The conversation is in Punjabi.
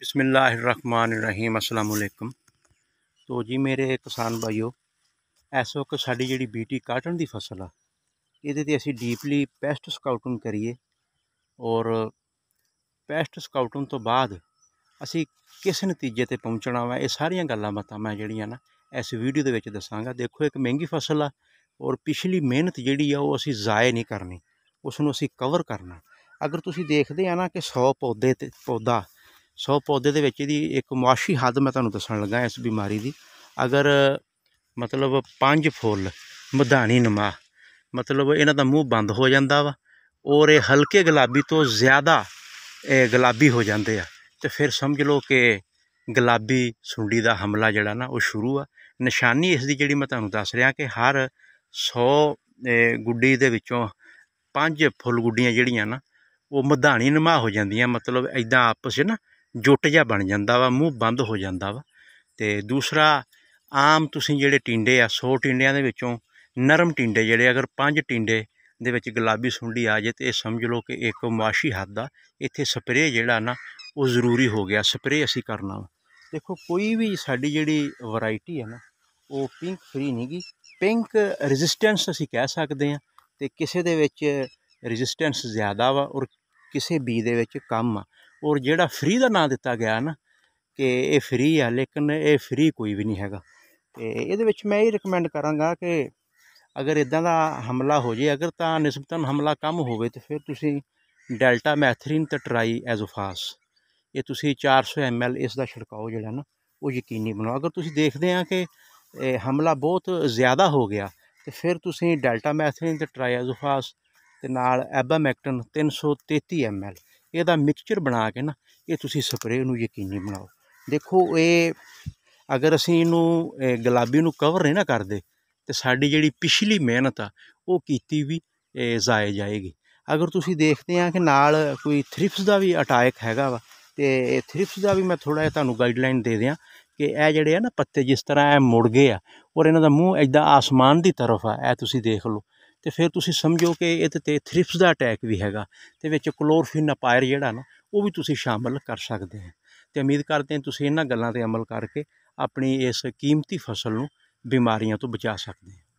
ਬਿਸਮਿਲ੍ਲਾਹਿਰਰਹਿਮਾਨਿਰਰਹੀਮ ਅਸਲਾਮੁ ਅਲੈਕਮ ਤੋ ਜੀ ਮੇਰੇ ਕਿਸਾਨ ਭਾਈਓ ਐਸੋ ਕਿ ਸਾਡੀ ਜਿਹੜੀ ਬੀਟੀ ਕਾਟਨ ਦੀ ਫਸਲ ਆ ਇਹਦੇ ਤੇ ਅਸੀਂ ਡੀਪਲੀ ਪੈਸਟ ਸਕਾਊਟਿੰਗ ਕਰੀਏ ਔਰ ਪੈਸਟ ਸਕਾਊਟਿੰਗ ਤੋਂ ਬਾਅਦ ਅਸੀਂ ਕਿਸ ਨਤੀਜੇ ਤੇ ਪਹੁੰਚਣਾ ਵਾ ਇਹ ਸਾਰੀਆਂ ਗੱਲਾਂ ਬਾਤਾਂ ਮੈਂ ਜਿਹੜੀਆਂ ਨਾ ਇਸ ਵੀਡੀਓ ਦੇ ਵਿੱਚ ਦੱਸਾਂਗਾ ਦੇਖੋ ਇੱਕ ਮਹਿੰਗੀ ਫਸਲ ਆ ਔਰ ਪਿਛਲੀ ਮਿਹਨਤ ਜਿਹੜੀ ਆ ਉਹ ਅਸੀਂ ਜ਼ਾਇਆ ਨਹੀਂ ਕਰਨੀ ਉਸ ਨੂੰ ਅਸੀਂ ਕਵਰ ਕਰਨਾ ਅਗਰ ਤੁਸੀਂ ਦੇਖਦੇ ਆ ਨਾ ਕਿ 100 ਪੌਦੇ ਤੇ ਪੌਦਾ ਸੋ ਪੌਦੇ ਦੇ ਵਿੱਚ ਇਹਦੀ ਇੱਕ ਮਾਸ਼ੀ ਹੱਦ ਮੈਂ ਤੁਹਾਨੂੰ ਦੱਸਣ ਲੱਗਾ ਇਸ ਬਿਮਾਰੀ ਦੀ ਅਗਰ ਮਤਲਬ ਪੰਜ ਫੁੱਲ ਮਧਾਣੀ ਨਮਾ ਮਤਲਬ ਇਹਨਾਂ ਦਾ ਮੂੰਹ ਬੰਦ ਹੋ ਜਾਂਦਾ ਵਾ ਔਰ ਇਹ ਹਲਕੇ ਗੁਲਾਬੀ ਤੋਂ ਜ਼ਿਆਦਾ ਇਹ ਗੁਲਾਬੀ ਹੋ ਜਾਂਦੇ ਆ ਤੇ ਫਿਰ ਸਮਝ ਲਓ ਕਿ ਗੁਲਾਬੀ ਸੁੰਡੀ ਦਾ ਹਮਲਾ ਜਿਹੜਾ ਨਾ ਉਹ ਸ਼ੁਰੂ ਆ ਨਿਸ਼ਾਨੀ ਇਸ ਦੀ ਜਿਹੜੀ ਮੈਂ ਤੁਹਾਨੂੰ ਦੱਸ ਰਿਹਾ ਕਿ ਹਰ 100 ਗੁੱਡੀ ਦੇ ਵਿੱਚੋਂ ਪੰਜ ਫੁੱਲ ਗੁੱਡੀਆਂ ਜਿਹੜੀਆਂ ਨਾ ਉਹ ਮਧਾਣੀ ਨਮਾ ਹੋ ਜਾਂਦੀਆਂ ਮਤਲਬ ਐਦਾਂ ਆਪਸ 'ਚ ਨਾ ਜੁੱਟ ਜਾ ਬਣ ਜਾਂਦਾ ਵਾ ਮੂੰਹ ਬੰਦ ਹੋ ਜਾਂਦਾ ਵਾ ਤੇ ਦੂਸਰਾ ਆਮ ਤੁਸੀਂ ਜਿਹੜੇ ਟਿੰਡੇ ਆ 100 ਟਿੰਡਿਆਂ ਦੇ ਵਿੱਚੋਂ ਨਰਮ ਟਿੰਡੇ ਜਿਹੜੇ ਅਗਰ 5 ਟਿੰਡੇ ਦੇ ਵਿੱਚ ਗੁਲਾਬੀ ਸੁੰਡੀ ਆ ਜੇ ਤੇ ਇਹ ਸਮਝ ਲਓ ਕਿ ਇੱਕ ਮਾਸ਼ੀ ਹੱਦ ਦਾ ਇੱਥੇ ਸਪਰੇ ਜਿਹੜਾ ਨਾ ਉਹ ਜ਼ਰੂਰੀ ਹੋ ਗਿਆ ਸਪਰੇ ਅਸੀਂ ਕਰਨਾ ਵਾ ਦੇਖੋ ਕੋਈ ਵੀ ਸਾਡੀ ਜਿਹੜੀ ਵੈਰਾਈਟੀ ਹੈ ਨਾ ਉਹ ਪਿੰਕ ਫਰੀ ਨਹੀਂਗੀ ਪਿੰਕ ਰੈਜ਼ਿਸਟੈਂਸ ਅਸੀਂ ਕਹਿ ਸਕਦੇ ਆ ਤੇ ਕਿਸੇ ਦੇ ਵਿੱਚ ਰੈਜ਼ਿਸਟੈਂਸ ਜ਼ਿਆਦਾ ਵਾ ਔਰ ਕਿਸੇ ਬੀ ਦੇ ਵਿੱਚ ਕਮ ਆ ਔਰ ਜਿਹੜਾ ਫ੍ਰੀ ਦਾ ਨਾਮ ਦਿੱਤਾ ਗਿਆ ਨਾ ਕਿ ਇਹ ਫ੍ਰੀ ਆ ਲੇਕਿਨ ਇਹ ਫ੍ਰੀ ਕੋਈ ਵੀ ਨਹੀਂ ਹੈਗਾ ਤੇ ਇਹਦੇ ਵਿੱਚ ਮੈਂ ਇਹ ਰეკਮੈਂਡ ਕਰਾਂਗਾ ਕਿ ਅਗਰ ਇਦਾਂ ਦਾ ਹਮਲਾ ਹੋ ਜੇ ਅਗਰ ਤਾਂ ਨਿਸਬਤਨ ਹਮਲਾ ਕਮ ਹੋਵੇ ਤੇ ਫਿਰ ਤੁਸੀਂ ਡੈਲਟਾ ਮੈਥਰੀਨ ਤੇ ਟਰਾਈ ਐਜ਼ੋਫਾਸ ਇਹ ਤੁਸੀਂ 400 ml ਇਸ ਦਾ ਛਿੜਕਾਓ ਜਿਹੜਾ ਨਾ ਉਹ ਯਕੀਨੀ ਬਣਾਓ ਅਗਰ ਤੁਸੀਂ ਦੇਖਦੇ ਆ ਕਿ ਹਮਲਾ ਬਹੁਤ ਜ਼ਿਆਦਾ ਹੋ ਗਿਆ ਤੇ ਫਿਰ ਤੁਸੀਂ ਡੈਲਟਾ ਮੈਥਰੀਨ ਤੇ ਟਰਾਈ ਐਜ਼ੋਫਾਸ ਤੇ ਨਾਲ ਐਬਾਮੈਕਟਨ 333 ml ਇਹਦਾ ਮਿਕਸਚਰ ਬਣਾ ਕੇ ਨਾ ਇਹ ਤੁਸੀਂ ਸਪਰੇਅ ਨੂੰ ਯਕੀਨੀ ਬਣਾਓ ਦੇਖੋ ਇਹ ਅਗਰ ਅਸੀਂ ਇਹਨੂੰ ਗੁਲਾਬੀ ਨੂੰ ਕਵਰ ਨਹੀਂ ਨਾ ਕਰਦੇ ਤੇ ਸਾਡੀ ਜਿਹੜੀ ਪਿਛਲੀ ਮਿਹਨਤ ਆ ਉਹ ਕੀਤੀ ਵੀ ਜ਼ਾਇਆ ਜਾਏਗੀ ਅਗਰ ਤੁਸੀਂ ਦੇਖਦੇ ਆ ਕਿ ਨਾਲ ਕੋਈ ਥ੍ਰਿਪਸ ਦਾ ਵੀ ਅਟੈਕ ਹੈਗਾ ਵਾ ਤੇ ਇਹ ਥ੍ਰਿਪਸ ਦਾ ਵੀ ਮੈਂ ਥੋੜਾ ਜਿਹਾ ਤੁਹਾਨੂੰ ਗਾਈਡਲਾਈਨ ਦੇ ਦਿਆਂ ਕਿ ਇਹ ਜਿਹੜੇ ਆ ਨਾ ਪੱਤੇ ਜਿਸ ਤਰ੍ਹਾਂ ਇਹ ਮੁੜ ਗਏ ਆ ਔਰ ਇਹਨਾਂ ਦਾ ਮੂੰਹ ਇਦਾਂ ਆਸਮਾਨ ਦੀ ਤਰਫ ਆ ਇਹ ਤੁਸੀਂ ਦੇਖ ਲਓ ਤੇ ਫਿਰ ਤੁਸੀਂ ਸਮਝੋ ਕਿ ਇਹਦੇ ਤੇ ਥ੍ਰਿਪਸ ਦਾ ਅਟੈਕ ਵੀ ਹੈਗਾ ਤੇ ਵਿੱਚ ਕਲੋਰਫਿਨਾਪਾਇਰ ਜਿਹੜਾ ਨਾ ਉਹ ਵੀ ਤੁਸੀਂ ਸ਼ਾਮਲ ਕਰ ਸਕਦੇ ਹੋ ਤੇ ਉਮੀਦ ਕਰਦੇ ਹਾਂ ਤੁਸੀਂ ਇਹਨਾਂ ਗੱਲਾਂ ਤੇ ਅਮਲ ਕਰਕੇ ਆਪਣੀ ਇਸ ਕੀਮਤੀ ਫਸਲ ਨੂੰ ਬਿਮਾਰੀਆਂ ਤੋਂ ਬਚਾ ਸਕਦੇ ਹੋ